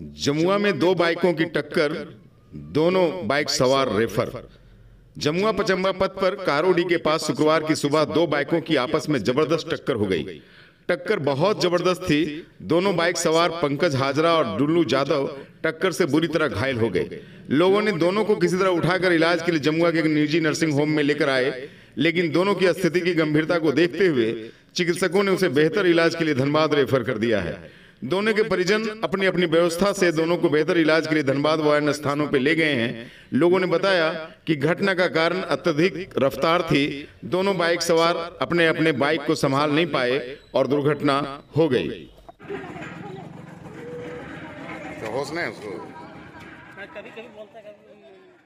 जमुआ में दो बाइकों की टक्कर दोनों बाइक सवार रेफर जमुआ पचम्बा पथ पर कारोडी के पास शुक्रवार की सुबह दो बाइकों की आपस में जबरदस्त टक्कर हो गई टक्कर बहुत जबरदस्त थी दोनों बाइक सवार पंकज हाजरा और डुल्लू यादव टक्कर से बुरी तरह घायल हो गए लोगों ने दोनों को किसी तरह उठाकर इलाज के लिए जमुआ के एक निजी नर्सिंग होम में लेकर आए लेकिन दोनों की स्थिति की गंभीरता को देखते हुए चिकित्सकों ने उसे बेहतर इलाज के लिए धनबाद रेफर कर दिया है दोनों के परिजन अपनी अपनी व्यवस्था से दोनों को बेहतर इलाज के लिए धनबाद व अन्य स्थानों पर ले गए हैं लोगों ने बताया कि घटना का कारण अत्यधिक रफ्तार थी दोनों बाइक सवार अपने अपने बाइक को संभाल नहीं पाए और दुर्घटना हो गई तो होश नहीं उसको कभी कभी बोलता